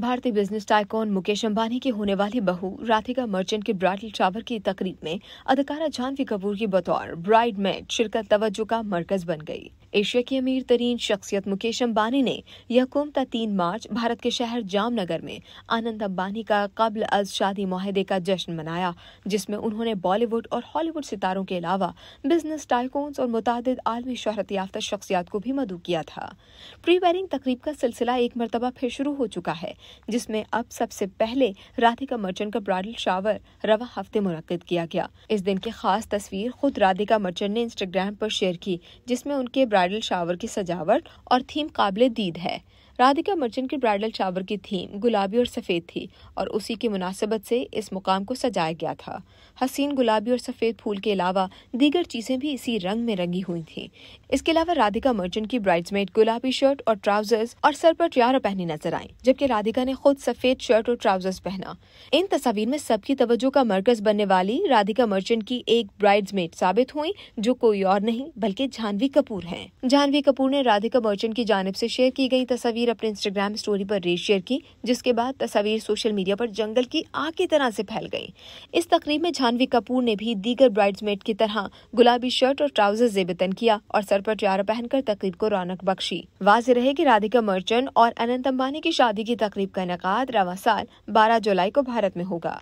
भारतीय business tycoon Mukesh Ambani की होने वाली बहू राधिका मर्चेंट के ब्राइडल शावर की तकरीब में अदकारा जानवी कपूर की बतौर ब्राइड में शिरकत तवज्जो का मरकज बन गई एशिया की अमीर तरीन शख्सियत मुकेश अंबानी ने यह कुमता तीन मार्च भारत के शहर जामनगर में आनंद अंबानी का कबल अज शादी माहे का जश्न मनाया जिसमें उन्होंने बॉलीवुड और हॉलीवुड सितारों के अलावा बिजनेस टाइकोन्स और मुताद आलमी शहरत याफ्ता शख्सियात को भी मदू किया था प्री वेडिंग तकरीब का सिलसिला एक मरतबा फिर शुरू हो चुका है जिसमें अब सबसे पहले राधिका मर्चेंट का ब्राइडल शावर रवा हफ्ते मुनद किया गया इस दिन की खास तस्वीर खुद राधिका मर्चेंट ने इंस्टाग्राम पर शेयर की जिसमें उनके ब्राइडल शावर की सजावट और थीम काबिल दीद है राधिका मर्चेंट की ब्राइडल शावर की थीम गुलाबी और सफ़ेद थी और उसी की मुनासिबत से इस मुकाम को सजाया गया था हसीन गुलाबी और सफ़ेद फूल के अलावा दीगर चीज़ें भी इसी रंग में रंगी हुई थी इसके अलावा राधिका मर्चेंट की ब्राइड्समेड गुलाबी शर्ट और ट्राउजर्स और सर पर टियारा पहनी नजर आई जबकि राधिका ने खुद सफ़ेद शर्ट और ट्राउजर्स पहना इन तस्वीर में सबकी तवज्जो का मरकज बनने वाली राधिका मर्चेंट की एक ब्राइड्समेड साबित हुई जो कोई और नहीं बल्कि जानवी कपूर है जानवी कपूर ने राधिका मर्चेंट की जानब ऐसी शेयर की गयी तस्वीर तस्वीर अपने इंस्टाग्राम स्टोरी पर रेज शेयर की जिसके बाद तस्वीर सोशल मीडिया पर जंगल की आग की तरह से फैल गई इस तकरीब में झानवी कपूर ने भी दीगर ब्राइड्समेड की तरह गुलाबी शर्ट और ट्राउजर जेबतन किया और सर पर चारा पहनकर तकरीब को रौनक बख्शी वाज रहे की राधिका मर्चेंट और अनंत अम्बानी की शादी की तकरीब का इनका रवा साल बारह जुलाई को भारत में होगा